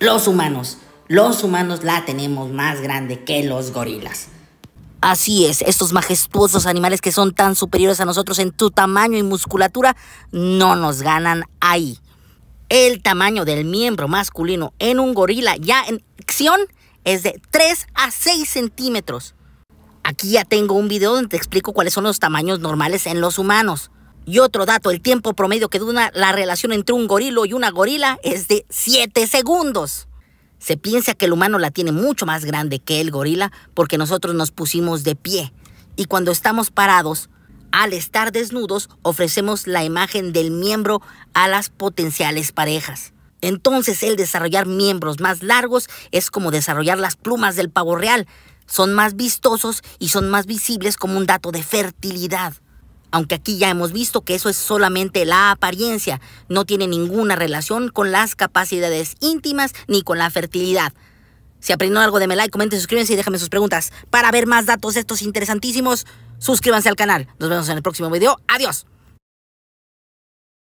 los humanos, los humanos la tenemos más grande que los gorilas. Así es, estos majestuosos animales que son tan superiores a nosotros en tu tamaño y musculatura no nos ganan ahí. El tamaño del miembro masculino en un gorila ya en acción es de 3 a 6 centímetros. Aquí ya tengo un video donde te explico cuáles son los tamaños normales en los humanos. Y otro dato, el tiempo promedio que dura la relación entre un gorilo y una gorila es de 7 segundos. Se piensa que el humano la tiene mucho más grande que el gorila porque nosotros nos pusimos de pie. Y cuando estamos parados, al estar desnudos, ofrecemos la imagen del miembro a las potenciales parejas. Entonces el desarrollar miembros más largos es como desarrollar las plumas del pavo real. Son más vistosos y son más visibles como un dato de fertilidad aunque aquí ya hemos visto que eso es solamente la apariencia, no tiene ninguna relación con las capacidades íntimas ni con la fertilidad. Si aprendió algo, de like, comenten, suscríbanse y déjenme sus preguntas. Para ver más datos de estos interesantísimos, suscríbanse al canal. Nos vemos en el próximo video. Adiós.